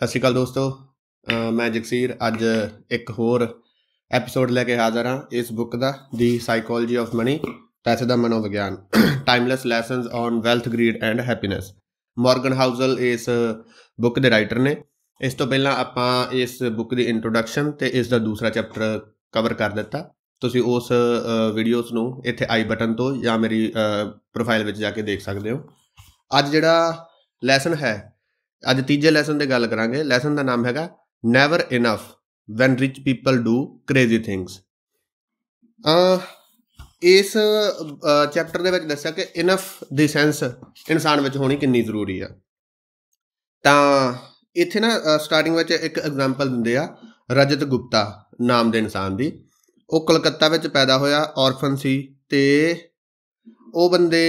ਸਤਿ ਸ਼੍ਰੀ ਅਕਾਲ ਦੋਸਤੋ ਮੈਂ ਜਗਸੀਰ ਅੱਜ ਇੱਕ ਹੋਰ ਐਪੀਸੋਡ ਲੈ ਕੇ ਹਾਜ਼ਰ ਹਾਂ ਇਸ ਬੁੱਕ ਦਾ ਦੀ ਸਾਈਕੋਲੋਜੀ ਆਫ ਮਨੀ ਪੈਸੇ ਦਾ ਮਨੋਵਿਗਿਆਨ timeless lessons on wealth greed and happiness Morgan Housel ਇਸ ਬੁੱਕ ਦੇ ਰਾਈਟਰ ਨੇ ਇਸ ਤੋਂ ਪਹਿਲਾਂ ਆਪਾਂ ਇਸ ਬੁੱਕ ਦੀ ਇੰਟਰੋਡਕਸ਼ਨ ਤੇ ਇਸ ਦਾ ਦੂਸਰਾ ਚੈਪਟਰ ਕਵਰ ਕਰ ਦਿੱਤਾ ਤੁਸੀਂ ਉਸ ਵੀਡੀਓਜ਼ ਨੂੰ ਇੱਥੇ ਆਈ ਬਟਨ ਤੋਂ ਜਾਂ ਮੇਰੀ ਪ੍ਰੋਫਾਈਲ ਵਿੱਚ ਜਾ ਕੇ ਦੇਖ ਸਕਦੇ ਹੋ ਅੱਜ ਜਿਹੜਾ ਲੈਸਨ ਹੈ ਅੱਜ ਤੀਜੇ ਲੈਸਨ ਦੇ ਗੱਲ ਕਰਾਂਗੇ ਲੈਸਨ ਦਾ ਨਾਮ ਹੈਗਾ never enough when rich people do crazy things ਅ ਇਸ ਚੈਪਟਰ ਦੇ ਵਿੱਚ ਦੱਸਿਆ ਕਿ ਇਨਫ ਦੀ ਸੈਂਸ ਇਨਸਾਨ ਵਿੱਚ ਹੋਣੀ ਕਿੰਨੀ ਜ਼ਰੂਰੀ ਆ ਤਾਂ ਇੱਥੇ ਨਾ ਸਟਾਰਟਿੰਗ ਵਿੱਚ ਇੱਕ ਐਗਜ਼ਾਮਪਲ ਦਿੰਦੇ ਆ ਰਜਤ ਗੁਪਤਾ ਨਾਮ ਦੇ ਇਨਸਾਨ ਦੀ ਉਹ ਕਲਕੱਤਾ ਵਿੱਚ ਪੈਦਾ ਹੋਇਆ ਔਰਫਨ ਸੀ ਤੇ ਉਹ ਬੰਦੇ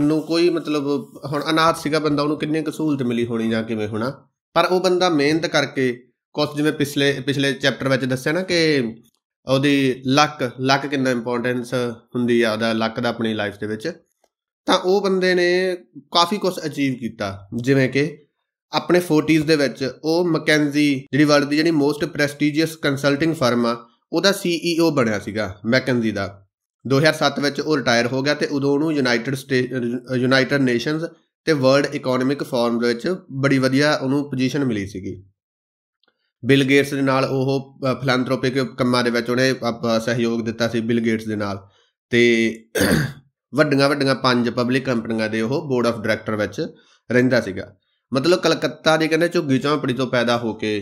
ਨੂੰ ਕੋਈ ਮਤਲਬ ਹੁਣ ਅਨਾਥ ਸੀਗਾ ਬੰਦਾ ਉਹਨੂੰ ਕਿੰਨੇ ਕੁ ਸਹੂਲਤ ਮਿਲੀ ਹੋਣੀ ਜਾਂ ਕਿਵੇਂ ਹੋਣਾ ਪਰ ਉਹ ਬੰਦਾ ਮਿਹਨਤ ਕਰਕੇ ਕੁਝ ਜਿਵੇਂ ਪਿਛਲੇ ਪਿਛਲੇ ਚੈਪਟਰ ਵਿੱਚ ਦੱਸਿਆ ਨਾ ਕਿ ਉਹਦੀ ਲੱਕ ਲੱਕ ਕਿੰਨਾ ਇੰਪੋਰਟੈਂਸ ਹੁੰਦੀ ਆ ਉਹਦਾ ਲੱਕ ਦਾ ਆਪਣੀ ਲਾਈਫ ਦੇ ਵਿੱਚ ਤਾਂ ਉਹ ਬੰਦੇ ਨੇ ਕਾਫੀ ਕੁਝ ਅਚੀਵ ਕੀਤਾ ਜਿਵੇਂ ਕਿ ਆਪਣੇ 40s ਦੇ ਵਿੱਚ ਉਹ ਮੈਕੈਂਜੀ ਜਿਹੜੀ ਵਰਲਡ ਦੀ ਜਿਹੜੀ ਮੋਸਟ ਪ੍ਰੈਸਟੀਜੀਅਸ ਕੰਸਲਟਿੰਗ ਫਰਮ ਆ ਉਹਦਾ ਸੀਈਓ e ਬਣਿਆ ਸੀਗਾ ਮੈਕੈਂਜੀ ਦਾ 2007 ਵਿੱਚ ਉਹ ਰਿਟਾਇਰ ਹੋ ਗਿਆ ਤੇ ਉਦੋਂ ਉਹਨੂੰ ਯੂਨਾਈਟਿਡ ਯੂਨਾਈਟਿਡ ਨੇਸ਼ਨਸ ਤੇ ਵਰਲਡ ਇਕਨੋਮਿਕ ਫੋਰਮ ਦੇ ਵਿੱਚ ਬੜੀ ਵਧੀਆ ਉਹਨੂੰ ਪੋਜੀਸ਼ਨ ਮਿਲੀ ਸੀਗੀ ਬਿਲ ਗੇਟਸ ਦੇ ਨਾਲ ਉਹ ਫਿਲੈਂਥ੍ਰੋਪਿਕ ਕੰਮਾਂ ਦੇ ਵਿੱਚ ਉਹਨੇ ਸਹਿਯੋਗ ਦਿੱਤਾ ਸੀ ਬਿਲ ਗੇਟਸ ਦੇ ਨਾਲ ਤੇ ਵੱਡੀਆਂ ਵੱਡੀਆਂ ਪੰਜ ਪਬਲਿਕ ਕੰਪਨੀਆਂ ਦੇ ਉਹ ਬੋਰਡ ਆਫ ਡਾਇਰੈਕਟਰ ਵਿੱਚ ਰਹਿੰਦਾ ਸੀਗਾ ਮਤਲਬ ਕਲਕੱਤਾ ਦੇ ਕਹਿੰਦੇ ਝੁੱਗੀ ਚੌਂਪੜੀ ਤੋਂ ਪੈਦਾ ਹੋ ਕੇ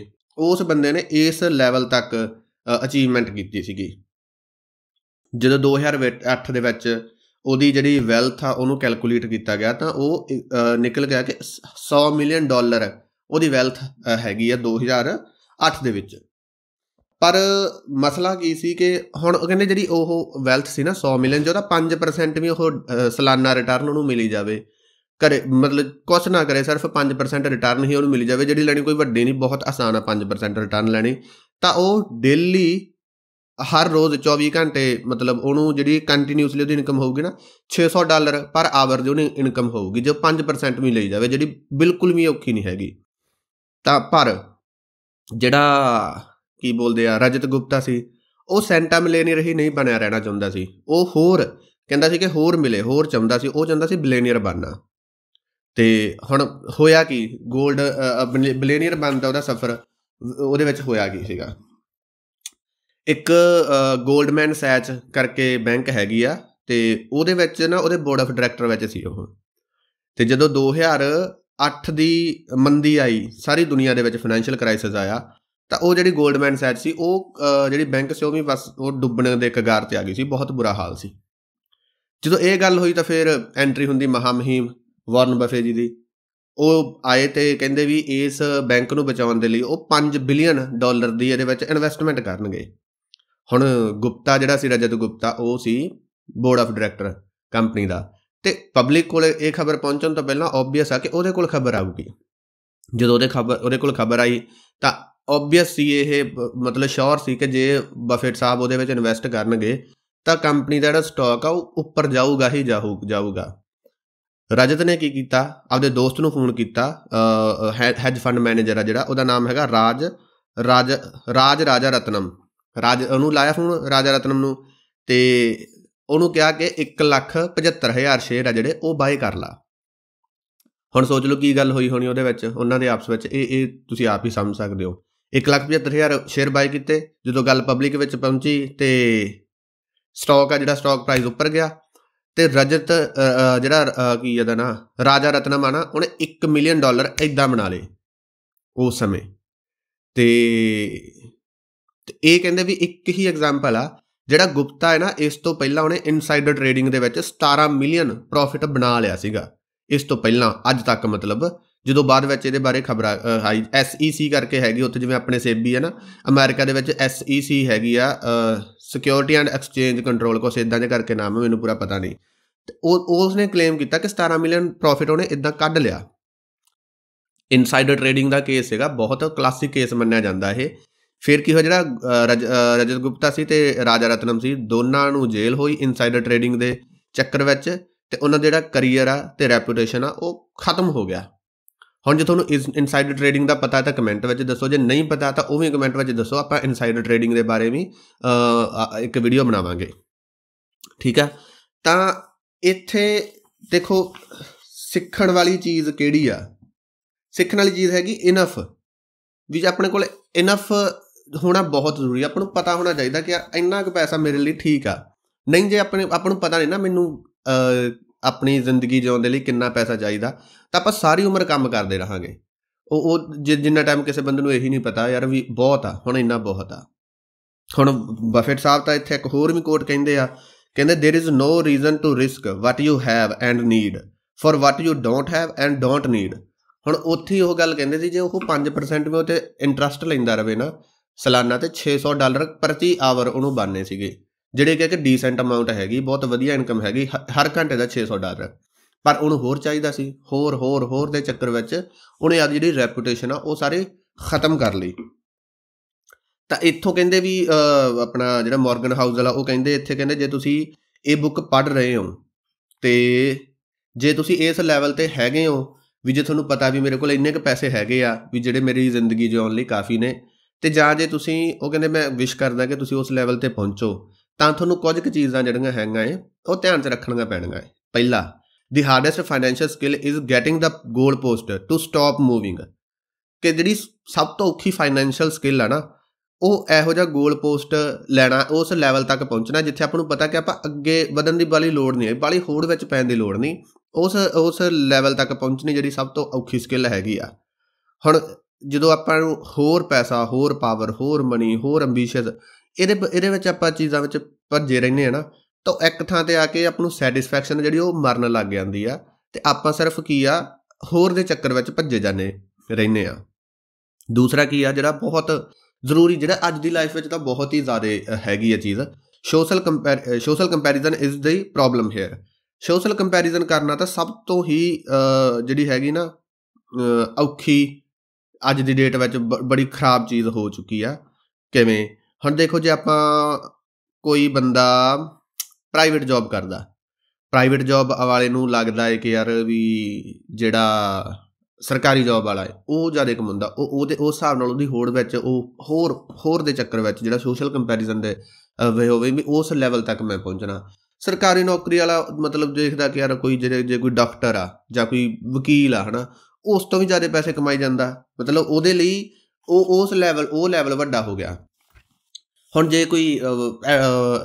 ਉਸ ਬੰਦੇ ਨੇ ਇਸ ਲੈਵਲ ਤੱਕ ਅਚੀਵਮੈਂਟ ਕੀਤੀ ਸੀਗੀ ਜਦੋਂ 2008 ਦੇ ਵਿੱਚ ਉਹਦੀ ਜਿਹੜੀ ਵੈਲਥ ਆ ਉਹਨੂੰ ਕੈਲਕੂਲੇਟ ਕੀਤਾ ਗਿਆ ਤਾਂ ਉਹ ਨਿਕਲ ਗਿਆ ਕਿ 100 ਮਿਲੀਅਨ ਡਾਲਰ ਉਹਦੀ ਵੈਲਥ ਹੈਗੀ ਆ 2008 ਦੇ ਵਿੱਚ ਪਰ ਮਸਲਾ ਕੀ ਸੀ ਕਿ ਹੁਣ ਉਹ ਕਹਿੰਦੇ ਜਿਹੜੀ ਉਹ ਵੈਲਥ ਸੀ ਨਾ 100 ਮਿਲੀਅਨ ਜੋ ਤਾਂ 5% ਵੀ ਉਹ ਸਾਲਾਨਾ ਰਿਟਰਨ ਉਹਨੂੰ ਮਿਲੀ ਜਾਵੇ ਕਰੇ ਮਤਲਬ ਕੁਛ ਨਾ ਕਰੇ ਸਿਰਫ 5% ਰਿਟਰਨ ਹੀ ਉਹਨੂੰ ਮਿਲੀ ਜਾਵੇ ਜਿਹੜੀ ਲੈਣੀ ਕੋਈ ਵੱਡੀ ਨਹੀਂ ਬਹੁਤ ਆਸਾਨ ਆ 5% ਰਿਟਰਨ ਲੈਣੀ ਤਾਂ ਉਹ ਡੇਲੀ ਹਰ ਰੋਜ਼ 24 ਘੰਟੇ ਮਤਲਬ ਉਹਨੂੰ ਜਿਹੜੀ ਕੰਟੀਨਿਊਸਲੀ ਉਹਦੀ ਇਨਕਮ ਹੋਊਗੀ ਨਾ 600 ਡਾਲਰ ਪਰ ਆਵਰ ਦੀ ਉਹਨੂੰ ਇਨਕਮ ਹੋਊਗੀ ਜੋ 5% ਵੀ ਲਈ ਜਾਵੇ ਜਿਹੜੀ ਬਿਲਕੁਲ ਵੀ ਔਖੀ ਨਹੀਂ ਹੈਗੀ ਤਾਂ ਪਰ ਜਿਹੜਾ ਕੀ ਬੋਲਦੇ ਆ ਰਜਤ ਗੁਪਤਾ ਸੀ ਉਹ ਸੈਂਟਾ ਮਿਲੇਨੀਅਰ ਹੀ ਨਹੀਂ ਬਣਿਆ ਰਹਿਣਾ ਚਾਹੁੰਦਾ ਸੀ ਉਹ ਹੋਰ ਕਹਿੰਦਾ ਸੀ ਕਿ ਹੋਰ ਮਿਲੇ ਹੋਰ ਚਾਹੁੰਦਾ ਸੀ ਉਹ ਚਾਹੁੰਦਾ ਸੀ ਬਿਲੀਨੀਅਰ ਬਣਨਾ ਤੇ ਹੁਣ ਹੋਇਆ ਕੀ 골ਡ ਬਿਲੀਨੀਅਰ ਬਣਦਾ ਉਹਦਾ ਸਫ਼ਰ ਉਹਦੇ ਵਿੱਚ ਹੋਇਆ ਕੀ ਸੀਗਾ ਇੱਕ ਗੋਲਡਮੈਨ ਸੈਚ ਕਰਕੇ ਬੈਂਕ ਹੈਗੀ ਆ ਤੇ ਉਹਦੇ ਵਿੱਚ ਨਾ ਉਹਦੇ ਬੋਰਡ ਆਫ ਡਾਇਰੈਕਟਰ ਵਿੱਚ ਸੀ ਉਹ ਤੇ ਜਦੋਂ 2008 ਦੀ ਮੰਦੀ ਆਈ ਸਾਰੀ ਦੁਨੀਆ ਦੇ ਵਿੱਚ ਫਾਈਨੈਂਸ਼ੀਅਲ ਕ੍ਰਾਈਸਿਸ ਆਇਆ ਤਾਂ ਉਹ ਜਿਹੜੀ ਗੋਲਡਮੈਨ ਸੈਚ ਸੀ ਉਹ ਜਿਹੜੀ ਬੈਂਕ ਸੀ ਉਹ ਵੀ ਬਸ ਉਹ ਡੁੱਬਣ ਦੇ ਕਗਾਰ ਤੇ ਆ ਗਈ ਸੀ ਬਹੁਤ ਬੁਰਾ ਹਾਲ ਸੀ ਜਦੋਂ ਇਹ ਗੱਲ ਹੋਈ ਤਾਂ ਫਿਰ ਐਂਟਰੀ ਹੁੰਦੀ ਮਹਾਮਹੀਮ ਵਾਰਨ ਬਫੇ ਜੀ ਦੀ ਉਹ ਆਏ ਤੇ ਕਹਿੰਦੇ ਵੀ ਇਸ ਬੈਂਕ ਨੂੰ ਬਚਾਉਣ ਦੇ ਲਈ ਉਹ 5 ਬਿਲੀਅਨ ਡਾਲਰ ਦੀ ਇਹਦੇ ਵਿੱਚ ਇਨਵੈਸਟਮੈਂਟ ਕਰਨਗੇ ਹੁਣ ਗੁਪਤਾ ਜਿਹੜਾ ਸੀ ਰਜਤ ਗੁਪਤਾ ਉਹ ਸੀ ਬੋਰਡ ਆਫ ਡਾਇਰੈਕਟਰ ਕੰਪਨੀ ਦਾ ਤੇ ਪਬਲਿਕ ਕੋਲ ਇਹ ਖਬਰ ਪਹੁੰਚਣ ਤੋਂ ਪਹਿਲਾਂ ਆਬਵੀਅਸ ਆ ਕਿ ਉਹਦੇ ਕੋਲ ਖਬਰ ਆਊਗੀ ਜਦੋਂ ਉਹਦੇ ਖਬਰ ਉਹਦੇ ਕੋਲ ਖਬਰ ਆਈ ਤਾਂ ਆਬਵੀਅਸ ਸੀ ਇਹ ਮਤਲਬ ਸ਼ੋਰ ਸੀ ਕਿ ਜੇ ਬਫੇਟ ਸਾਹਿਬ ਉਹਦੇ ਵਿੱਚ ਇਨਵੈਸਟ ਕਰਨਗੇ ਤਾਂ ਕੰਪਨੀ ਦਾ ਜਿਹੜਾ ਸਟਾਕ ਆ ਉਹ ਉੱਪਰ ਜਾਊਗਾ ਹੀ ਜਾਊਗਾ ਰਜਤ ਨੇ ਕੀ ਕੀਤਾ ਆਪਦੇ ਦੋਸਤ ਨੂੰ ਫੋਨ ਕੀਤਾ ਹੈਜ ਫੰਡ ਮੈਨੇਜਰ ਆ ਜਿਹੜਾ ਉਹਦਾ ਨਾਮ ਹੈਗਾ ਰਾਜ ਰਾਜ ਰਾਜ ਰਾਜਾ ਰਤਨਮ ਰਾਜ ਉਹਨੂੰ ਲਾਇਆ ਫੋਨ ਰਾਜਾ ਰਤਨਮ ਨੂੰ ਤੇ ਉਹਨੂੰ ਕਿਹਾ ਕਿ 175000 ਸ਼ੇਅਰ ਆ ਜਿਹੜੇ ਉਹ ਬਾਏ ਕਰ ਲਾ ਹੁਣ ਸੋਚ ਲਓ ਕੀ ਗੱਲ ਹੋਈ ਹੋਣੀ ਉਹਦੇ ਵਿੱਚ ਉਹਨਾਂ ਦੇ ਆਪਸ ਵਿੱਚ ਇਹ ਇਹ ਤੁਸੀਂ ਆਪ ਹੀ ਸਮਝ ਸਕਦੇ ਹੋ 175000 ਸ਼ੇਅਰ ਬਾਏ ਕੀਤੇ ਜਦੋਂ ਗੱਲ ਪਬਲਿਕ ਵਿੱਚ ਪਹੁੰਚੀ ਤੇ ਸਟਾਕ ਆ ਜਿਹੜਾ ਸਟਾਕ ਪ੍ਰਾਈਸ ਉੱਪਰ ਗਿਆ ਤੇ ਰਜਤ ਜਿਹੜਾ ਕੀ ਇਹਦਾ ਨਾ ਰਾਜਾ ਰਤਨਮ ਆਣਾ ਉਹਨੇ 1 ਮਿਲੀਅਨ ਡਾਲਰ ਐਦਾਂ ਬਣਾ ਲਏ ਉਸ ਸਮੇਂ ਤੇ ਤੇ ਇਹ ਕਹਿੰਦੇ ਵੀ ਇੱਕ ਹੀ ਐਗਜ਼ਾਮਪਲ ਆ ਜਿਹੜਾ ਗੁਪਤਾ ਹੈ ਨਾ ਇਸ ਤੋਂ ਪਹਿਲਾਂ ਉਹਨੇ ਇਨਸਾਈਡਰ ਟ੍ਰੇਡਿੰਗ ਦੇ ਵਿੱਚ 17 ਮਿਲੀਅਨ ਪ੍ਰੋਫਿਟ ਬਣਾ ਲਿਆ ਸੀਗਾ ਇਸ ਤੋਂ ਪਹਿਲਾਂ ਅੱਜ ਤੱਕ ਮਤਲਬ ਜਦੋਂ ਬਾਅਦ ਵਿੱਚ ਇਹਦੇ ਬਾਰੇ ਖਬਰ ਆਈ SEC ਕਰਕੇ ਹੈਗੀ ਉੱਥੇ ਜਿਵੇਂ ਆਪਣੇ ਸੇਬੀ ਹੈ ਨਾ ਅਮਰੀਕਾ ਦੇ ਵਿੱਚ SEC ਹੈਗੀ ਆ ਸਿਕਿਉਰਿਟੀ ਐਂਡ ਐਕਸਚੇਂਜ ਕੰਟਰੋਲ ਕੋਸ ਇਦਾਂ ਦੇ ਕਰਕੇ ਨਾਮ ਹੈ ਮੈਨੂੰ ਪੂਰਾ ਪਤਾ ਨਹੀਂ ਤੇ ਉਹ ਉਸਨੇ ਕਲੇਮ ਕੀਤਾ ਕਿ 17 ਮਿਲੀਅਨ ਪ੍ਰੋਫਿਟ ਉਹਨੇ ਇਦਾਂ ਕੱਢ ਲਿਆ ਇਨਸਾਈਡਰ ਟ੍ਰੇਡਿੰਗ ਦਾ ਕੇਸ ਹੈਗਾ ਬਹੁਤ ਕਲਾਸਿਕ ਕੇਸ ਮੰਨਿਆ ਜਾਂਦਾ ਇਹ ਫਿਰ ਕੀ ਹੋਇਆ ਜਿਹੜਾ ਰਜਤ ਗੁਪਤਾ ਸੀ ਤੇ ਰਾਜਾ ਰਤਨਮ ਸੀ ਦੋਨਾਂ ਨੂੰ ਜੇਲ੍ਹ ਹੋਈ ਇਨਸਾਈਡਰ ਟ੍ਰੇਡਿੰਗ ਦੇ ਚੱਕਰ ਵਿੱਚ ਤੇ ਉਹਨਾਂ ਦਾ ਜਿਹੜਾ ਕੈਰੀਅਰ ਆ ਤੇ ਰੈਪਿਊਟੇਸ਼ਨ ਆ ਉਹ ਖਤਮ ਹੋ ਗਿਆ ਹੁਣ ਜੇ ਤੁਹਾਨੂੰ ਇਸ ਇਨਸਾਈਡਰ ਟ੍ਰੇਡਿੰਗ ਦਾ ਪਤਾ ਹੈ ਤਾਂ ਕਮੈਂਟ ਵਿੱਚ ਦੱਸੋ ਜੇ ਨਹੀਂ ਪਤਾ ਤਾਂ ਉਹ ਵੀ ਕਮੈਂਟ ਵਿੱਚ ਦੱਸੋ ਆਪਾਂ ਇਨਸਾਈਡਰ ਟ੍ਰੇਡਿੰਗ ਦੇ ਬਾਰੇ ਵੀ ਇੱਕ ਵੀਡੀਓ ਬਣਾਵਾਂਗੇ ਠੀਕ ਆ ਤਾਂ ਇੱਥੇ ਦੇਖੋ ਸਿੱਖਣ ਵਾਲੀ ਚੀਜ਼ ਕਿਹੜੀ ਆ ਸਿੱਖਣ ਵਾਲੀ ਚੀਜ਼ ਹੈਗੀ ਇਨਫ ਵੀ ਆਪਣੇ ਕੋਲ ਇਨਫ ਹੋਣਾ ਬਹੁਤ ਜ਼ਰੂਰੀ ਆਪਾਂ ਨੂੰ ਪਤਾ ਹੋਣਾ ਚਾਹੀਦਾ ਕਿ ਇੰਨਾ ਕੁ ਪੈਸਾ ਮੇਰੇ ਲਈ ਠੀਕ ਆ ਨਹੀਂ ਜੇ ਆਪਣੇ ਆਪਾਂ ਨੂੰ ਪਤਾ ਨਹੀਂ ਨਾ ਮੈਨੂੰ ਆਪਣੀ ਜ਼ਿੰਦਗੀ ਜਿਉਣ ਦੇ ਲਈ ਕਿੰਨਾ ਪੈਸਾ ਚਾਹੀਦਾ ਤਾਂ ਆਪਾਂ ਸਾਰੀ ਉਮਰ ਕੰਮ ਕਰਦੇ ਰਹਾਂਗੇ ਉਹ ਉਹ ਜਿੰਨਾ ਟਾਈਮ ਕਿਸੇ ਬੰਦੇ ਨੂੰ ਇਹੀ ਨਹੀਂ ਪਤਾ ਯਾਰ ਵੀ ਬਹੁਤ ਆ ਹੁਣ ਇੰਨਾ ਬਹੁਤ ਆ ਹੁਣ ਬਫੇਟ ਸਾਹਿਬ ਤਾਂ ਇੱਥੇ ਇੱਕ ਹੋਰ ਵੀ ਕੋਟ ਕਹਿੰਦੇ ਆ ਕਹਿੰਦੇ there is no reason to risk what you have and need for what you don't have and don't need ਹੁਣ ਉੱਥੇ ਉਹ ਗੱਲ ਕਹਿੰਦੇ ਸੀ ਜੇ ਉਹ 5% ਵੀ ਤੇ ਇੰਟਰਸਟ ਲੈਂਦਾ ਰਵੇ ਨਾ ਸਾਲਾਨਾ ਤੇ 600 ਡਾਲਰ ਪ੍ਰਤੀ ਆਵਰ ਉਹਨੂੰ ਬਣਨੇ ਸੀਗੇ ਜਿਹੜੇ ਕਿ ਇੱਕ ਡੀਸੈਂਟ ਅਮਾਉਂਟ ਹੈਗੀ ਬਹੁਤ ਵਧੀਆ ਇਨਕਮ ਹੈਗੀ ਹਰ ਘੰਟੇ ਦਾ 600 ਡਾਲਰ ਪਰ ਉਹਨੂੰ ਹੋਰ ਚਾਹੀਦਾ ਸੀ ਹੋਰ ਹੋਰ ਹੋਰ ਦੇ ਚੱਕਰ ਵਿੱਚ ਉਹਨੇ ਆਪ ਜਿਹੜੀ ਰੈਪਿਊਟੇਸ਼ਨ ਆ ਉਹ ਸਾਰੇ ਖਤਮ ਕਰ ਲਈ ਤਾਂ ਇੱਥੋਂ ਕਹਿੰਦੇ ਵੀ ਆਪਣਾ ਜਿਹੜਾ ਮਾਰਗਨ ਹਾਊਸ ਵਾਲਾ ਉਹ ਕਹਿੰਦੇ ਇੱਥੇ ਕਹਿੰਦੇ ਜੇ ਤੁਸੀਂ ਇਹ ਬੁੱਕ ਪੜ੍ਹ ਰਹੇ ਹੋ ਤੇ ਜੇ ਤੁਸੀਂ ਇਸ ਲੈਵਲ ਤੇ ਹੈਗੇ ਹੋ ਵੀ ਜੇ ਤੁਹਾਨੂੰ ਪਤਾ ਵੀ ਮੇਰੇ ਕੋਲ ਇੰਨੇ ਕ ਪੈਸੇ ਹੈਗੇ ਆ ਵੀ ਜਿਹੜੇ ਮੇਰੀ ਜ਼ਿੰਦਗੀ ਜਿਉਣ ਲਈ ਕਾਫੀ ਨੇ ਤੇ ਜਾਂ ਜੇ ਤੁਸੀਂ ਉਹ ਕਹਿੰਦੇ ਮੈਂ ਵਿਸ਼ ਕਰਦਾ ਕਿ ਤੁਸੀਂ ਉਸ ਲੈਵਲ ਤੇ ਪਹੁੰਚੋ ਤਾਂ ਤੁਹਾਨੂੰ ਕੁਝ ਕੁ ਚੀਜ਼ਾਂ ਜਿਹੜੀਆਂ ਹੈਗੀਆਂ ਏ ਉਹ ਧਿਆਨ 'ਚ ਰੱਖਣੀਆਂ ਪੈਣਗੀਆਂ ਪਹਿਲਾ the hardest financial skill is getting the goal post to stop moving ਕਿ ਜਿਹੜੀ ਸਭ ਤੋਂ ਔਖੀ ਫਾਈਨੈਂਸ਼ੀਅਲ ਸਕਿੱਲ ਆ ਨਾ ਉਹ ਇਹੋ ਜਿਹਾ ਗੋਲ ਪੋਸਟ ਲੈਣਾ ਉਸ ਲੈਵਲ ਤੱਕ ਪਹੁੰਚਣਾ ਜਿੱਥੇ ਆਪਾਂ ਨੂੰ ਪਤਾ ਕਿ ਆਪਾਂ ਅੱਗੇ ਵਧਣ ਦੀ ਬਾਲੀ ਲੋੜ ਨਹੀਂ ਹੈ ਬਾਲੀ ਹੋੜ ਵਿੱਚ ਪੈਣ ਦੀ ਲੋੜ ਨਹੀਂ ਉਸ ਉਸ ਲੈਵਲ ਤੱਕ ਪਹੁੰਚਣੀ ਜਿਹੜੀ ਸਭ ਤੋਂ ਔਖੀ ਸਕਿੱਲ ਹੈਗੀ ਆ ਹੁਣ ਜਦੋਂ ਆਪਾਂ ਨੂੰ ਹੋਰ ਪੈਸਾ ਹੋਰ ਪਾਵਰ ਹੋਰ ਮਨੀ ਹੋਰ ਐਂਬੀਸ਼ੀਅਸ ਇਹਦੇ ਇਹਦੇ ਵਿੱਚ ਆਪਾਂ ਚੀਜ਼ਾਂ ਵਿੱਚ ਭੱਜੇ ਰਹਿੰਦੇ ਆ ਨਾ ਤਾਂ ਇੱਕ ਥਾਂ ਤੇ ਆ ਕੇ ਆਪ ਨੂੰ ਸੈਟੀਸਫੈਕਸ਼ਨ ਜਿਹੜੀ ਉਹ ਮਰਨ ਲੱਗ ਜਾਂਦੀ ਆ ਤੇ ਆਪਾਂ ਸਿਰਫ ਕੀ ਆ ਹੋਰ ਦੇ ਚੱਕਰ ਵਿੱਚ ਭੱਜੇ ਜਾਂਦੇ ਰਹਿੰਦੇ ਆ ਦੂਸਰਾ ਕੀ ਆ ਜਿਹੜਾ ਬਹੁਤ ਜ਼ਰੂਰੀ ਜਿਹੜਾ ਅੱਜ ਦੀ ਲਾਈਫ ਵਿੱਚ ਤਾਂ ਬਹੁਤ ਹੀ ਜ਼ਿਆਦਾ ਹੈਗੀ ਆ ਚੀਜ਼ social social comparison is the problem here social comparison ਕਰਨਾ ਤਾਂ ਸਭ ਤੋਂ ਹੀ ਜਿਹੜੀ ਹੈਗੀ ਨਾ ਔਖੀ ਅੱਜ ਦੀ ਡੇਟ ਵਿੱਚ ਬੜੀ ਖਰਾਬ ਚੀਜ਼ ਹੋ ਚੁੱਕੀ ਆ ਕਿਵੇਂ ਹੁਣ ਦੇਖੋ ਜੇ ਆਪਾਂ ਕੋਈ ਬੰਦਾ ਪ੍ਰਾਈਵੇਟ ਜੌਬ ਕਰਦਾ ਪ੍ਰਾਈਵੇਟ ਜੌਬ ਵਾਲੇ ਨੂੰ ਲੱਗਦਾ ਹੈ ਕਿ ਯਾਰ ਵੀ ਜਿਹੜਾ ਸਰਕਾਰੀ ਜੌਬ ਵਾਲਾ ਹੈ ਉਹ ਜ਼ਿਆਦਾ ਕਮਾਉਂਦਾ ਉਹ ਉਹਦੇ ਉਸ ਹਿਸਾਬ ਨਾਲ ਉਹਦੀ ਹੋੜ ਵਿੱਚ ਉਹ ਹੋਰ ਹੋਰ ਦੇ ਚੱਕਰ ਵਿੱਚ ਜਿਹੜਾ ਸੋਸ਼ਲ ਕੰਪੈਰੀਜ਼ਨ ਦੇ ਵੇ ਹੋਵੇ ਵੀ ਉਸ ਲੈਵਲ ਤੱਕ ਮੈਂ ਪਹੁੰਚਣਾ ਸਰਕਾਰੀ ਨੌਕਰੀ ਵਾਲਾ ਮਤਲਬ ਦੇਖਦਾ ਕਿ ਯਾਰ ਕੋਈ ਜਿਹੜੇ ਜੇ ਕੋਈ ਡਾਕਟਰ ਆ ਜਾਂ ਕੋਈ ਵਕੀਲ ਆ ਹਨਾ ਉਸ ਤੋਂ ਵੀ ਜ਼ਿਆਦਾ ਪੈਸੇ ਕਮਾਈ ਜਾਂਦਾ ਮਤਲਬ ਉਹਦੇ ਲਈ ਉਹ ਉਸ ਲੈਵਲ ਉਹ ਲੈਵਲ ਵੱਡਾ ਹੋ ਗਿਆ ਹੁਣ ਜੇ ਕੋਈ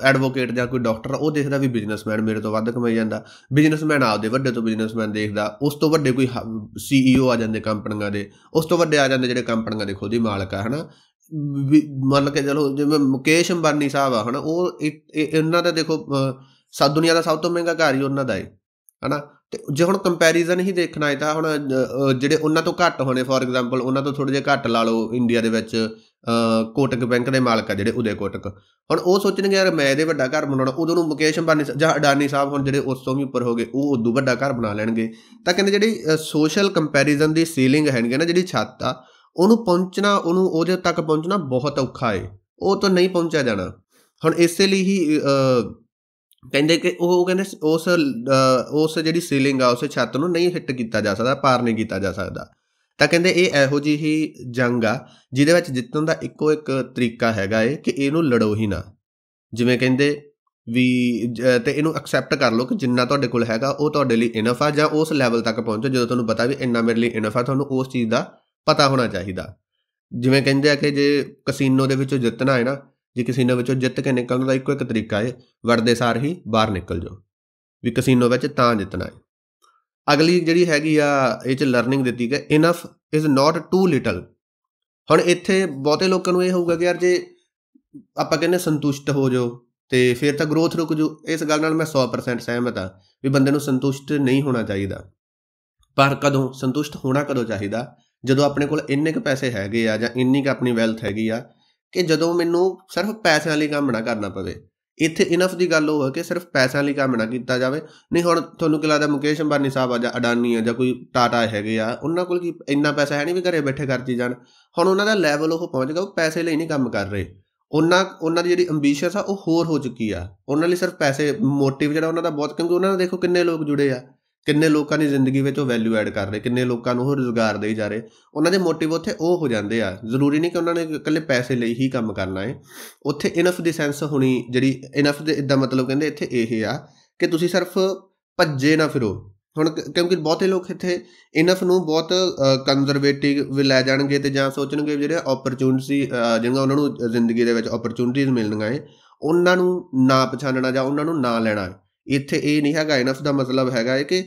ਐਡਵੋਕੇਟ ਜਾਂ ਕੋਈ ਡਾਕਟਰ ਉਹ ਦੇਖਦਾ ਵੀ ਬਿਜ਼ਨਸਮੈਨ ਮੇਰੇ ਤੋਂ ਵੱਧ ਕਮਾਈ ਜਾਂਦਾ ਬਿਜ਼ਨਸਮੈਨ ਆਪਦੇ ਵੱਡੇ ਤੋਂ ਬਿਜ਼ਨਸਮੈਨ ਦੇਖਦਾ ਉਸ ਤੋਂ ਵੱਡੇ ਕੋਈ ਸੀਈਓ ਆ ਜਾਂਦੇ ਕੰਪਨੀਆਂ ਦੇ ਉਸ ਤੋਂ ਵੱਡੇ ਆ ਜਾਂਦੇ ਜਿਹੜੇ ਕੰਪਨੀਆਂ ਦੇ ਖੁਦ ਹੀ ਮਾਲਕ ਆ ਹਨਾ ਮੰਨ ਕੇ ਚਲੋ ਜਿਵੇਂ ਮੁਕੇਸ਼ ਅੰਬਾਨੀ ਸਾਹਿਬ ਆ ਹਨਾ ਉਹ ਇਹਨਾਂ ਦਾ ਦੇਖੋ ਸਾ ਦੁਨੀਆ ਦਾ ਸਭ ਤੋਂ ਮਹਿੰਗਾ ਘਰ ਹੀ ਉਹਨਾਂ ਦਾ ਹੈ ਹਨਾ ਤੇ ਜੇ ਹੁਣ ਕੰਪੈਰੀਜ਼ਨ ਹੀ ਦੇਖਣਾ ਹੈ ਤਾਂ ਹੁਣ ਜਿਹੜੇ ਉਹਨਾਂ ਤੋਂ ਘੱਟ ਹੋਣੇ ਫੋਰ ਐਗਜ਼ਾਮਪਲ ਉਹਨਾਂ ਤੋਂ ਥੋੜੇ ਜਿਹਾ ਘੱਟ ਲਾ ਲਓ ਇੰਡੀਆ ਦੇ ਵਿੱਚ ਕੋਟਕ ਬੈਂਕ ਦੇ ਮਾਲਕ ਆ ਜਿਹੜੇ ਉਦੇ ਕੋਟਕ ਹੁਣ ਉਹ ਸੋਚਣਗੇ ਯਾਰ ਮੈਂ ਇਹਦੇ ਵੱਡਾ ਘਰ ਬਣਾਉਣਾ ਉਦੋਂ ਨੂੰ ਮੁਕੇਸ਼ ਅੰਬਾਨੀ ਜਾਂ ਅਡਾਨੀ ਸਾਹਿਬ ਹੁਣ ਜਿਹੜੇ ਉਸ ਤੋਂ ਵੀ ਉੱਪਰ ਹੋ ਗਏ ਉਹ ਉਦੋਂ ਵੱਡਾ ਘਰ ਬਣਾ ਲੈਣਗੇ ਤਾਂ ਕਹਿੰਦੇ ਜਿਹੜੀ ਸੋਸ਼ਲ ਕੰਪੈਰੀਜ਼ਨ ਦੀ ਸੀਲਿੰਗ ਹੈਣਗੇ ਨਾ ਜਿਹੜੀ ਛੱਤ ਆ ਉਹਨੂੰ ਪਹੁੰਚਣਾ ਉਹਨੂੰ ਉਹਦੇ ਤੱਕ ਪਹੁੰਚਣਾ ਬਹੁਤ ਔਖਾ ਏ ਉਹ ਤਾਂ ਨਹੀਂ ਪਹੁੰਚਿਆ ਜਾਣਾ ਹੁਣ ਇਸੇ ਲਈ ਹੀ ਕਹਿੰਦੇ ਕਿ ਉਹ ਕਹਿੰਦੇ ਉਸ ਉਸ ਜਿਹੜੀ ਸੀਲਿੰਗ ਆ ਉਸ ਛੱਤ ਨੂੰ ਨਹੀਂ ਹਿੱਟ ਕੀਤਾ ਜਾ ਸਕਦਾ ਪਾਰ ਨਹੀਂ ਕੀਤਾ ਜਾ ਸਕਦਾ ਤਾਂ ਕਹਿੰਦੇ ਇਹ ਇਹੋ ਜੀ ਹੀ ਜੰਗ ਆ ਜਿਹਦੇ ਵਿੱਚ ਜਿੱਤਣ ਦਾ ਇੱਕੋ ਇੱਕ ਤਰੀਕਾ ਹੈਗਾ ਏ ਕਿ ਇਹਨੂੰ ਲੜੋ ਹੀ ਨਾ ਜਿਵੇਂ ਕਹਿੰਦੇ ਵੀ ਤੇ ਇਹਨੂੰ ਐਕਸੈਪਟ ਕਰ ਲਓ ਕਿ ਜਿੰਨਾ ਤੁਹਾਡੇ ਕੋਲ ਹੈਗਾ ਉਹ ਤੁਹਾਡੇ ਲਈ ਇਨਫ ਆ ਜਾਂ ਉਸ ਲੈਵਲ ਤੱਕ ਪਹੁੰਚੋ ਜਦੋਂ ਤੁਹਾਨੂੰ ਪਤਾ ਵੀ ਇੰਨਾ ਮੇਰੇ ਲਈ ਇਨਫ ਆ ਤੁਹਾਨੂੰ ਉਸ ਚੀਜ਼ ਦਾ ਪਤਾ ਹੋਣਾ ਚਾਹੀਦਾ ਜਿਵੇਂ ਕਹਿੰਦੇ ਆ ਕਿ ਜੇ ਕੈਸੀਨੋ ਦੇ ਵਿੱਚੋਂ ਜਿੱਤਣਾ ਹੈ ਨਾ ਜੇ ਕੈਸੀਨੋ ਵਿੱਚੋਂ ਜਿੱਤ ਕੇ ਨਿਕਲਣ ਦਾ ਇੱਕੋ ਇੱਕ ਤਰੀਕਾ ਹੈ ਵੜਦੇ ਸਾਰ ਹੀ ਬਾਹਰ ਨਿਕਲ ਜਾਓ ਵੀ ਕੈਸੀਨੋ ਵਿੱਚ ਤਾਂ ਜਿੱਤਣਾ ਹੈ ਅਗਲੀ ਜਿਹੜੀ ਹੈਗੀ ਆ ਇਹ ਚ ਲਰਨਿੰਗ ਦਿੱਤੀ ਗਈ enough is not too little ਹੁਣ ਇੱਥੇ ਬਹੁਤੇ ਲੋਕਾਂ ਨੂੰ ਇਹ ਹੋਊਗਾ ਕਿ ਯਾਰ ਜੇ ਆਪਾਂ ਕਹਿੰਦੇ ਸੰਤੁਸ਼ਟ ਹੋ ਜਾਓ ਤੇ ਫਿਰ ਤਾਂ ਗਰੋਥ ਰੁਕ ਜੂ ਇਸ ਗੱਲ ਨਾਲ ਮੈਂ 100% ਸਹਿਮਤ ਆ ਵੀ ਬੰਦੇ ਨੂੰ ਸੰਤੁਸ਼ਟ ਨਹੀਂ ਹੋਣਾ ਚਾਹੀਦਾ ਪਰ ਕਦੋਂ ਸੰਤੁਸ਼ਟ ਹੋਣਾ ਕਦੋਂ ਚਾਹੀਦਾ ਜਦੋਂ ਆਪਣੇ ਕੋਲ ਇੰਨੇ ਕ ਪੈਸੇ ਹੈਗੇ ਆ ਜਾਂ ਇੰਨੀ ਕ ਆਪਣੀ ਵੈਲਥ ਹੈਗੀ ਆ ਕਿ ਜਦੋਂ ਮੈਨੂੰ ਸਿਰਫ ਪੈਸਿਆਂ ਲਈ ਕੰਮ ਨਾ ਕਰਨਾ ਪਵੇ ਇੱਥੇ ਇਨਫ ਦੀ ਗੱਲ ਹੋ ਹੈ ਕਿ ਸਿਰਫ ਪੈਸਿਆਂ ਲਈ ਕੰਮ ਨਾ ਕੀਤਾ ਜਾਵੇ ਨਹੀਂ ਹੁਣ ਤੁਹਾਨੂੰ ਕੀ ਲੱਗਦਾ ਮੁਕੇਸ਼ ਅੰਬਾਨੀ ਸਾਹਿਬ ਆ ਜਾਂ ਅਡਾਨੀ ਆ ਜਾਂ ਕੋਈ ਟਾਟਾ ਹੈਗੇ ਆ ਉਹਨਾਂ ਕੋਲ ਕੀ ਇੰਨਾ ਪੈਸਾ ਹੈ ਨਹੀਂ ਵੀ ਘਰੇ ਬੈਠੇ ਖਰਚੀ ਜਾਣ ਹੁਣ ਉਹਨਾਂ ਦਾ ਲੈਵਲ ਉਹ ਪਹੁੰਚ ਗਿਆ ਉਹ ਪੈਸੇ ਲਈ ਨਹੀਂ ਕੰਮ ਕਰ ਰਹੇ ਉਹਨਾਂ ਉਹਨਾਂ ਦੀ ਜਿਹੜੀ ਐਂਬੀਸ਼ੀਅਸ ਆ ਉਹ ਹੋਰ ਹੋ ਚੁੱਕੀ ਆ ਉਹਨਾਂ ਲਈ ਸਿਰਫ ਪੈਸੇ ਮੋਟਿਵ ਜਿਹੜਾ ਉਹਨਾਂ ਦਾ ਬਹੁਤ ਕਿਉਂਕਿ ਉਹਨਾਂ ਨੇ ਦੇਖੋ ਕਿੰਨੇ ਲੋਕ ਜੁੜੇ ਆ ਕਿੰਨੇ ਲੋਕਾਂ ਦੀ ਜ਼ਿੰਦਗੀ ਵਿੱਚ ਉਹ ਵੈਲਿਊ ਐਡ ਕਰ ਰਹੇ ਕਿੰਨੇ ਲੋਕਾਂ ਨੂੰ ਉਹ ਰੋਜ਼ਗਾਰ ਦੇਈ ਜਾ ਰਹੇ ਉਹਨਾਂ ਦੇ ਮੋਟਿਵ ਉੱਥੇ ਉਹ ਹੋ ਜਾਂਦੇ ਆ ਜ਼ਰੂਰੀ ਨਹੀਂ ਕਿ ਉਹਨਾਂ ਨੇ ਇਕੱਲੇ ਪੈਸੇ ਲਈ ਹੀ ਕੰਮ ਕਰਨਾ ਹੈ ਉੱਥੇ ਇਨਫ ਦੀ ਸੈਂਸ ਹੋਣੀ ਜਿਹੜੀ ਇਨਫ ਦੇ ਇਦਾਂ ਮਤਲਬ ਕਹਿੰਦੇ ਇੱਥੇ ਇਹ ਆ ਕਿ ਤੁਸੀਂ ਸਿਰਫ ਭੱਜੇ ਨਾ ਫਿਰੋ ਹੁਣ ਕਿਉਂਕਿ ਬਹੁਤੇ ਲੋਕ ਇੱਥੇ ਇਨਫ ਨੂੰ ਬਹੁਤ ਕੰਜ਼ਰਵੇਟਿਵ ਲੈ ਜਾਣਗੇ ਤੇ ਜਾਂ ਸੋਚਣਗੇ ਜਿਹੜੇ ਓਪਰਚੁਨਿਟੀ ਜਿੰਗਾ ਉਹਨਾਂ ਨੂੰ ਜ਼ਿੰਦਗੀ ਦੇ ਵਿੱਚ ਓਪਰਚੁਨਿਟੀਆਂ ਮਿਲਣਗੀਆਂ ਉਹਨਾਂ ਨੂੰ ਨਾ ਪਛਾਣਨਾ ਜਾਂ ਉਹਨਾਂ ਨੂੰ ਨਾ ਲੈਣਾ ਇੱਥੇ ਇਹ ਨਹੀਂ ਹੈਗਾ ਇਨਫ ਦਾ ਮਤਲਬ ਹੈਗਾ ਹੈ ਕਿ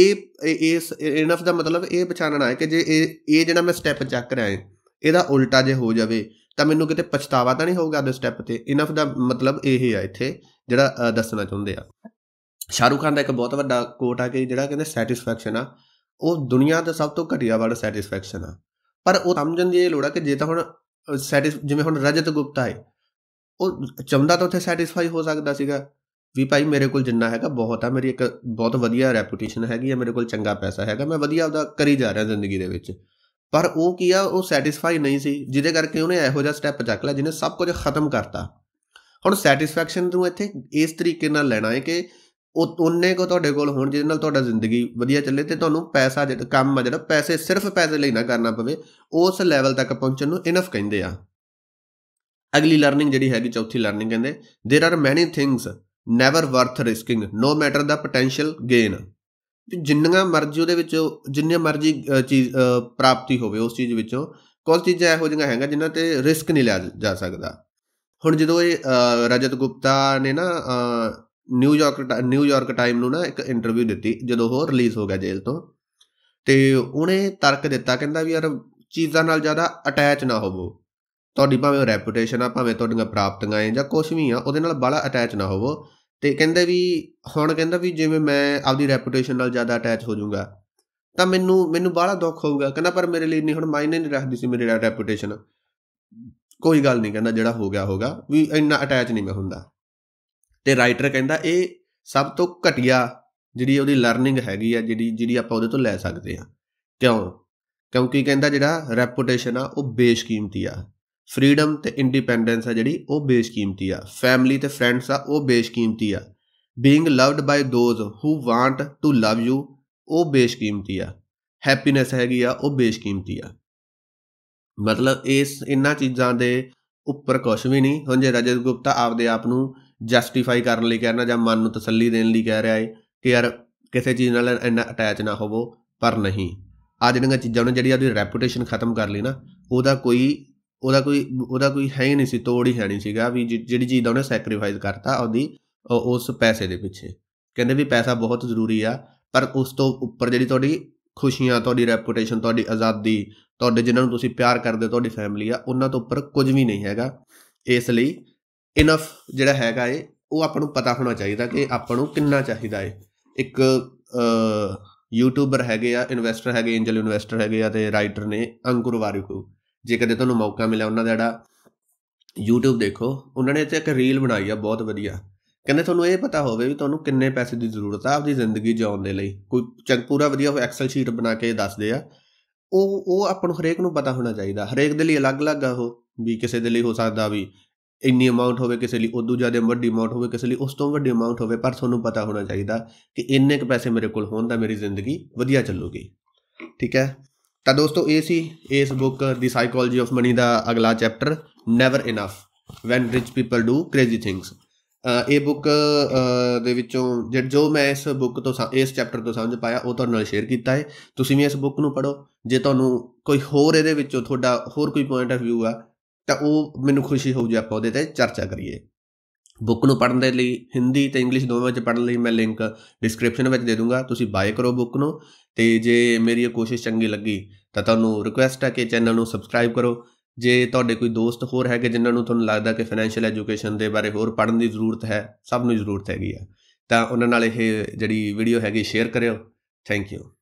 ਇਹ ਇਸ ਇਨਫ ਦਾ ਮਤਲਬ ਇਹ ਪਛਾਣਨਾ ਹੈ ਕਿ ਜੇ ਇਹ ਇਹ ਜਿਹੜਾ ਮੈਂ ਸਟੈਪ ਚੱਕ ਰਿਹਾ ਹਾਂ ਇਹਦਾ ਉਲਟਾ ਜੇ ਹੋ ਜਾਵੇ ਤਾਂ ਮੈਨੂੰ ਕਿਤੇ ਪਛਤਾਵਾ ਤਾਂ ਨਹੀਂ ਹੋਊਗਾ ਦੇ ਸਟੈਪ ਤੇ ਇਨਫ ਦਾ ਮਤਲਬ ਇਹ ਆ ਇੱਥੇ ਜਿਹੜਾ ਦੱਸਣਾ ਚਾਹੁੰਦੇ ਆ ਸ਼ਾਹਰੂਖ ਖਾਨ ਦਾ ਇੱਕ ਬਹੁਤ ਵੱਡਾ ਕੋਟ ਆ ਕਿ ਜਿਹੜਾ ਕਹਿੰਦੇ ਸੈਟੀਸਫੈਕਸ਼ਨ ਆ ਉਹ ਦੁਨੀਆ ਦਾ ਸਭ ਤੋਂ ਘਟੀਆ ਵਾਲਾ ਸੈਟੀਸਫੈਕਸ਼ਨ ਆ ਪਰ ਉਹ ਸਮਝਣ ਦੀ ਇਹ ਲੋੜ ਆ ਕਿ ਜੇ ਤਾਂ ਹੁਣ ਜਿਵੇਂ ਹੁਣ ਰਜਤ ਗੁਪਤਾ ਹੈ ਉਹ ਚੰਦਾ ਤਾਂ ਉੱਥੇ ਸੈਟੀਸਫਾਈ ਹੋ ਸਕਦਾ ਸੀਗਾ ਵੀ ਭਾਈ ਮੇਰੇ ਕੋਲ ਜਿੰਨਾ ਹੈਗਾ ਬਹੁਤ ਆ ਮੇਰੀ ਇੱਕ ਬਹੁਤ ਵਧੀਆ ਰੈਪਿਊਟੇਸ਼ਨ ਹੈਗੀ ਆ ਮੇਰੇ ਕੋਲ ਚੰਗਾ ਪੈਸਾ ਹੈਗਾ ਮੈਂ ਵਧੀਆ ਆਪਦਾ ਕਰੀ ਜਾ ਰਿਹਾ ਜ਼ਿੰਦਗੀ ਦੇ ਵਿੱਚ ਪਰ ਉਹ ਕੀ ਆ ਉਹ ਸੈਟੀਸਫਾਈ ਨਹੀਂ ਸੀ ਜਿਹਦੇ ਕਰਕੇ ਉਹਨੇ ਇਹੋ ਜਿਹਾ ਸਟੈਪ ਚੱਕ ਲਿਆ ਜਿਹਨੇ ਸਭ ਕੁਝ ਖਤਮ ਕਰਤਾ ਹੁਣ ਸੈਟੀਸਫੈਕਸ਼ਨ ਨੂੰ ਇੱਥੇ ਇਸ ਤਰੀਕੇ ਨਾਲ ਲੈਣਾ ਹੈ ਕਿ ਉਹ ਉਹਨੇ ਕੋ ਤੁਹਾਡੇ ਕੋਲ ਹੋਣ ਜਿਹਦੇ ਨਾਲ ਤੁਹਾਡਾ ਜ਼ਿੰਦਗੀ ਵਧੀਆ ਚੱਲੇ ਤੇ ਤੁਹਾਨੂੰ ਪੈਸਾ ਜਿਹੜਾ ਕੰਮ ਆ ਜਿਹੜਾ ਪੈਸੇ ਸਿਰਫ ਪੈਸੇ ਲਈ ਨਾ ਕਰਨਾ ਪਵੇ ਉਸ ਲੈਵਲ ਤੱਕ ਪਹੁੰਚਣ ਨੂੰ ਇਨਫ ਕਹਿੰਦੇ ਆ ਅਗਲੀ ਲਰਨਿੰਗ ਜਿਹੜੀ ਹੈਗੀ ਚੌਥੀ ਲਰਨਿੰਗ ਕਹਿੰਦੇ there are many things never worth risking no matter the potential gain ਜਿੰਨੀਆਂ ਮਰਜ਼ੀ ਉਹਦੇ ਵਿੱਚ ਜਿੰਨੀਆਂ ਮਰਜ਼ੀ ਚੀਜ਼ ਪ੍ਰਾਪਤੀ ਹੋਵੇ ਉਸ ਚੀਜ਼ ਵਿੱਚੋਂ ਕੁਝ ਚੀਜ਼ਾਂ ਇਹੋ ਜਿਹੀਆਂ ਹੈਗਾ ਜਿਨ੍ਹਾਂ ਤੇ ਰਿਸਕ ਨਹੀਂ ਲਿਆ ਜਾ ਸਕਦਾ ਹੁਣ ਜਦੋਂ ਇਹ ਰਜਤ ਗੁਪਤਾ ਨੇ ਨਾ ਨਿਊਯਾਰਕ ਨਿਊਯਾਰਕ ਟਾਈਮ ਨੂੰ ਨਾ ਇੱਕ ਇੰਟਰਵਿਊ ਦਿੱਤੀ ਜਦੋਂ ਉਹ ਰਿਲੀਜ਼ ਹੋ ਗਿਆ ਜੇਲ੍ਹ ਤੋਂ ਤੇ ਉਹਨੇ ਤਰਕ ਦਿੱਤਾ ਕਹਿੰਦਾ ਵੀ ਯਾਰ ਚੀਜ਼ਾਂ ਨਾਲ ਜ਼ਿਆਦਾ ਅਟੈਚ ਨਾ ਹੋਵੋ ਤੁਹਾਡੀ ਭਾਵੇਂ ਰੈਪਿਊਟੇਸ਼ਨ ਆ ਭਾਵੇਂ ਤੁਹਾਡੀਆਂ ਪ੍ਰਾਪਤੀਆਂ ਆ ਜਾਂ ਕੁਝ ਵੀ ਆ ਉਹਦੇ ਨਾਲ ਬੜਾ ਅਟੈਚ ਨਾ ਹੋਵੋ ਤੇ ਕਹਿੰਦਾ ਵੀ ਹੁਣ ਕਹਿੰਦਾ ਵੀ ਜਿਵੇਂ ਮੈਂ ਆਪਦੀ ਰੈਪਿਊਟੇਸ਼ਨ ਨਾਲ ਜ਼ਿਆਦਾ ਅਟੈਚ ਹੋ ਜਾਊਗਾ ਤਾਂ ਮੈਨੂੰ ਮੈਨੂੰ ਬਾਹਲਾ ਦੁੱਖ ਹੋਊਗਾ ਕਹਿੰਦਾ ਪਰ ਮੇਰੇ ਲਈ ਨਹੀਂ ਹੁਣ ਮਾਇਨੇ ਨਹੀਂ ਰੱਖਦੀ ਸੀ ਮੇਰੀ ਰੈਪਿਊਟੇਸ਼ਨ ਕੋਈ ਗੱਲ ਨਹੀਂ ਕਹਿੰਦਾ ਜਿਹੜਾ ਹੋ ਗਿਆ ਹੋਗਾ ਵੀ ਇੰਨਾ ਅਟੈਚ ਨਹੀਂ ਮੈਂ ਹੁੰਦਾ ਤੇ ਰਾਈਟਰ ਕਹਿੰਦਾ ਇਹ ਸਭ ਤੋਂ ਘਟੀਆ ਜਿਹੜੀ ਉਹਦੀ ਲਰਨਿੰਗ ਹੈਗੀ ਆ ਜਿਹੜੀ ਜਿਹੜੀ ਆਪਾਂ ਉਹਦੇ ਤੋਂ ਲੈ ਸਕਦੇ ਆ ਕਿਉਂ ਕਿਉਂਕਿ ਕਹਿੰਦਾ ਜਿਹੜਾ ਰੈਪਿਊਟੇਸ਼ਨ ਆ ਉਹ ਬੇਸ਼ਕੀਮਤੀ ਆ ਫਰੀडम ਤੇ ਇੰਡੀਪੈਂਡੈਂਸ ਆ ਜਿਹੜੀ ਉਹ ਬੇਸ਼ਕੀਮਤੀ ਆ ਫੈਮਿਲੀ ਤੇ ਫਰੈਂਡਸ ਆ ਉਹ ਬੇਸ਼ਕੀਮਤੀ ਆ being loved by those who want to love you ਉਹ ਬੇਸ਼ਕੀਮਤੀ ਆ ਹੈਪੀਨੈਸ ਹੈਗੀ ਆ ਉਹ ਬੇਸ਼ਕੀਮਤੀ ਆ ਮਤਲਬ ਇਸ ਇਨ੍ਹਾਂ ਚੀਜ਼ਾਂ ਦੇ ਉੱਪਰ ਕੁਝ ਵੀ ਨਹੀਂ ਹੁਣ ਜੇ ਰਜਤ ਗੁਪਤਾ ਆਪਦੇ ਆਪ ਨੂੰ ਜਸਟੀਫਾਈ ਕਰਨ ਲਈ ਕਹਿ ਰਿਹਾ ਜਾਂ ਮਨ ਨੂੰ ਤਸੱਲੀ ਦੇਣ ਲਈ ਕਹਿ ਰਿਹਾ ਏ ਕਿ ਯਾਰ ਕਿਸੇ ਚੀਜ਼ ਨਾਲ ਇੰਨਾ ਅਟੈਚ ਨਾ ਹੋਵੋ ਪਰ ਨਹੀਂ ਆ ਜਿਹੜੀਆਂ ਚੀਜ਼ਾਂ ਨੇ ਜਿਹੜੀ ਉਹਦੀ ਰੈਪਿਊਟੇਸ਼ਨ ਖਤਮ ਕਰ ਲਈ ਨਾ ਉਹਦਾ ਕੋਈ ਉਹਦਾ ਕੋਈ ਉਹਦਾ ਕੋਈ ਹੈ ਹੀ ਨਹੀਂ ਸੀ ਤੋੜ ਹੀ ਹੈ ਨਹੀਂ ਸੀਗਾ ਵੀ ਜਿਹੜੀ ਚੀਜ਼ ਦਾ ਉਹਨੇ ਸੈਕਰੀਫਾਈਸ ਕਰਤਾ ਉਹਦੀ ਉਸ ਪੈਸੇ ਦੇ ਪਿੱਛੇ ਕਹਿੰਦੇ ਵੀ ਪੈਸਾ ਬਹੁਤ ਜ਼ਰੂਰੀ ਆ ਪਰ ਉਸ ਤੋਂ ਉੱਪਰ ਜਿਹੜੀ ਤੁਹਾਡੀ ਖੁਸ਼ੀਆਂ ਤੁਹਾਡੀ ਰੈਪਿਊਟੇਸ਼ਨ ਤੁਹਾਡੀ ਆਜ਼ਾਦੀ ਤੁਹਾਡੇ ਜਿਨ੍ਹਾਂ ਨੂੰ ਤੁਸੀਂ ਪਿਆਰ ਕਰਦੇ ਹੋ ਤੁਹਾਡੀ ਫੈਮਿਲੀ ਆ ਉਹਨਾਂ ਤੋਂ ਉੱਪਰ ਕੁਝ ਵੀ ਨਹੀਂ ਹੈਗਾ ਇਸ ਲਈ ਇਨਫ ਜਿਹੜਾ ਹੈਗਾ ਏ ਉਹ ਆਪਾਂ ਨੂੰ ਪਤਾ ਹੋਣਾ ਚਾਹੀਦਾ ਕਿ ਆਪਾਂ ਨੂੰ ਕਿੰਨਾ ਚਾਹੀਦਾ ਏ ਇੱਕ ਯੂਟਿਊਬਰ ਹੈਗੇ ਆ ਇਨਵੈਸਟਰ ਹੈਗੇ ਐਂਜਲ ਇਨਵੈਸਟਰ ਹੈਗੇ ਆ ਤੇ ਰਾਈਟਰ ਨੇ ਅੰਕੁਰ ਵਾਰਿਕੂ ਜੇ ਕਦੇ ਤੁਹਾਨੂੰ ਮੌਕਾ ਮਿਲਿਆ ਉਹਨਾਂ ਦਾ ਜਿਹੜਾ YouTube ਦੇਖੋ ਉਹਨਾਂ ਨੇ ਇੱਥੇ ਇੱਕ ਰੀਲ ਬਣਾਈ ਆ ਬਹੁਤ ਵਧੀਆ ਕਹਿੰਦੇ ਤੁਹਾਨੂੰ ਇਹ ਪਤਾ ਹੋਵੇ ਵੀ ਤੁਹਾਨੂੰ ਕਿੰਨੇ ਪੈਸੇ ਦੀ ਜ਼ਰੂਰਤ ਆ ਆਪਣੀ ਜ਼ਿੰਦਗੀ ਜਿਉਣ ਦੇ ਲਈ ਕੋਈ ਚੰਗ ਪੂਰਾ ਵਧੀਆ ਉਹ ਐਕਸਲ ਸ਼ੀਟ ਬਣਾ ਕੇ ਦੱਸਦੇ ਆ ਉਹ ਉਹ ਆਪਾਂ ਨੂੰ ਹਰੇਕ ਨੂੰ ਪਤਾ ਹੋਣਾ ਚਾਹੀਦਾ ਹਰੇਕ ਦੇ ਲਈ ਅਲੱਗ-ਅਲੱਗ ਆ ਉਹ ਵੀ ਕਿਸੇ ਦੇ ਲਈ ਹੋ ਸਕਦਾ ਵੀ ਇੰਨੀ ਅਮਾਉਂਟ ਹੋਵੇ ਕਿਸੇ ਲਈ ਉਦੋਂ ਜ਼ਿਆਦਾ ਵੱਡੀ ਅਮਾਉਂਟ ਹੋਵੇ ਕਿਸੇ ਲਈ ਉਸ ਤੋਂ ਵੱਡੀ ਅਮਾਉਂਟ ਹੋਵੇ ਪਰ ਤੁਹਾਨੂੰ ਪਤਾ ਹੋਣਾ ਚਾਹੀਦਾ ਕਿ ਇੰਨੇ ਕ ਪੈਸੇ ਮੇਰੇ ਕੋਲ ਹੋਣ ਤਾਂ ਮੇਰੀ ਜ਼ਿੰਦਗੀ ਵਧੀਆ ਚੱਲੂਗੀ ਠੀਕ ਹੈ ਤਾਂ ਦੋਸਤੋ ਇਹ ਸੀ ਇਸ ਬੁੱਕ ਦੀ ਸਾਈਕੋਲੋਜੀ ਆਫ ਮਨੀ ਦਾ ਅਗਲਾ chapter never enough when rich people do crazy things ਇਹ ਬੁੱਕ ਦੇ ਵਿੱਚੋਂ ਜੋ ਮੈਂ ਇਸ ਬੁੱਕ ਤੋਂ ਇਸ ਚੈਪਟਰ ਤੋਂ ਸਮਝ ਪਾਇਆ ਉਹ ਤੁਹਾਨੂੰ ਨਾਲ ਸ਼ੇਅਰ ਕੀਤਾ ਹੈ ਤੁਸੀਂ ਵੀ ਇਸ ਬੁੱਕ ਨੂੰ ਪੜੋ ਜੇ ਤੁਹਾਨੂੰ ਕੋਈ ਹੋਰ ਇਹਦੇ ਵਿੱਚੋਂ ਤੁਹਾਡਾ ਹੋਰ ਕੋਈ ਪੁਆਇੰਟ ਆਫ View ਆ ਤਾਂ ਉਹ ਮੈਨੂੰ ਖੁਸ਼ੀ ਹੋਊ ਜੇ ਆਪਾਂ ਉਹਦੇ ਤੇ ਚਰਚਾ ਕਰੀਏ ਬੁੱਕ ਨੂੰ ਪੜਨ ਦੇ ਲਈ ਹਿੰਦੀ ਤੇ ਇੰਗਲਿਸ਼ ਦੋਵਾਂ ਵਿੱਚ ਪੜਨ ਲਈ ਮੈਂ ਲਿੰਕ ਡਿਸਕ੍ਰਿਪਸ਼ਨ ਵਿੱਚ ਦੇ ਦੂੰਗਾ ਤੁਸੀਂ ਬਾਏ ਕਰੋ ਬੁੱਕ ਨੂੰ ਤੇ ਜੇ ਮੇਰੀ ਇਹ ਕੋਸ਼ਿਸ਼ ਚੰਗੀ ਲੱਗੀ ਤਾਂ ਤੁਹਾਨੂੰ ਰਿਕੁਐਸਟ ਹੈ ਕਿ ਚੈਨਲ ਨੂੰ ਸਬਸਕ੍ਰਾਈਬ ਕਰੋ ਜੇ ਤੁਹਾਡੇ ਕੋਈ ਦੋਸਤ ਹੋਰ ਹੈਗੇ ਜਿਨ੍ਹਾਂ ਨੂੰ ਤੁਹਾਨੂੰ ਲੱਗਦਾ ਕਿ ਫਾਈਨੈਂਸ਼ੀਅਲ ਐਜੂਕੇਸ਼ਨ ਦੇ ਬਾਰੇ ਹੋਰ ਪੜਨ ਦੀ ਜ਼ਰੂਰਤ ਹੈ ਸਭ ਨੂੰ ਜ਼ਰੂਰਤ ਹੈਗੀ ਆ ਤਾਂ ਉਹਨਾਂ ਨਾਲ ਇਹ ਜਿਹੜੀ ਵੀਡੀਓ ਹੈਗੀ ਸ਼ੇਅਰ ਕਰਿਓ ਥੈਂਕ ਯੂ